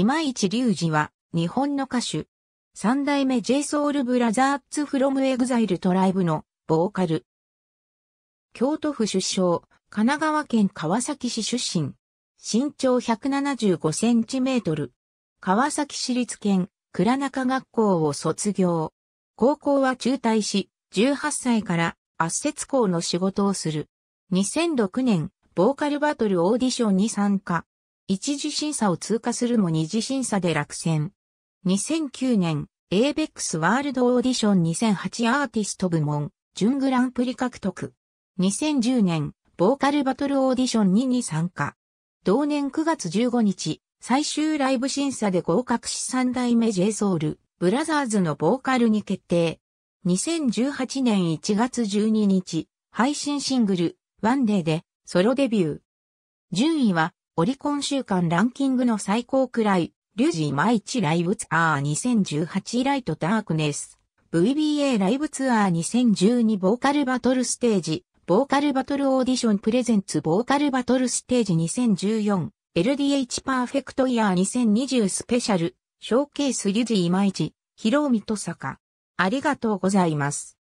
今市隆二は、日本の歌手。三代目 JSOULBROTHERS from EXILE トライブの、ボーカル。京都府出生、神奈川県川崎市出身。身長175センチメートル。川崎市立県、倉中学校を卒業。高校は中退し、18歳から圧雪校の仕事をする。2006年、ボーカルバトルオーディションに参加。一次審査を通過するも二次審査で落選。2009年、ABEX ワールドオーディション2008アーティスト部門、準グランプリ獲得。2010年、ボーカルバトルオーディション2に参加。同年9月15日、最終ライブ審査で合格し三代目 JSOUL、ブラザーズのボーカルに決定。2018年1月12日、配信シングル、ワンデーで、ソロデビュー。順位は、オリコン週間ランキングの最高くらい、リュジーマイチライブツアー2018ライトダークネス、VBA ライブツアー2012ボーカルバトルステージ、ボーカルバトルオーディションプレゼンツボーカルバトルステージ2014、LDH パーフェクトイヤー2020スペシャル、ショーケースリュジーマイチ、ヒロミと坂。ありがとうございます。